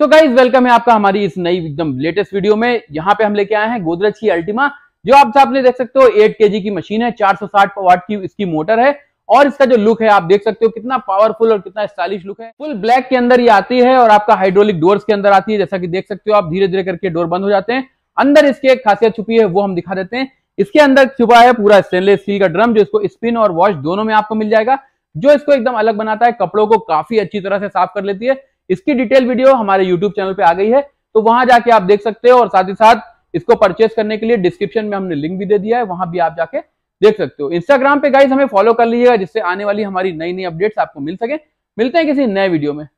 so guys welcome है आपका हमारी इस नई एकदम लेटेस्ट वीडियो में यहाँ पे हम लेके आए हैं गोदरेज की अल्टीमा जो आप सामने देख सकते हो 8 केजी की मशीन है 460 वाट की इसकी मोटर है और इसका जो लुक है आप देख सकते हो कितना पावरफुल और कितना स्टाइलिश लुक है फुल ब्लैक के अंदर ये आती है और आपका हाइड्रोलिक डोर्स के अंदर आती है जैसा कि देख सकते हो आप धीरे धीरे करके डोर बंद हो जाते हैं अंदर इसकी एक खासियत छुपी है वो हम दिखा देते हैं इसके अंदर छुपा है पूरा स्टेनलेस स्टील का ड्रम जो इसको स्पिन और वॉश दोनों में आपको मिल जाएगा जो इसको एकदम अलग बनाता है कपड़ों को काफी अच्छी तरह से साफ कर लेती है इसकी डिटेल वीडियो हमारे यूट्यूब चैनल पे आ गई है तो वहां जाके आप देख सकते हो और साथ ही साथ इसको परचेस करने के लिए डिस्क्रिप्शन में हमने लिंक भी दे दिया है वहां भी आप जाके देख सकते हो इंस्टाग्राम पे गाइज हमें फॉलो कर लीजिएगा जिससे आने वाली हमारी नई नई अपडेट्स आपको मिल सके मिलते हैं किसी नए वीडियो में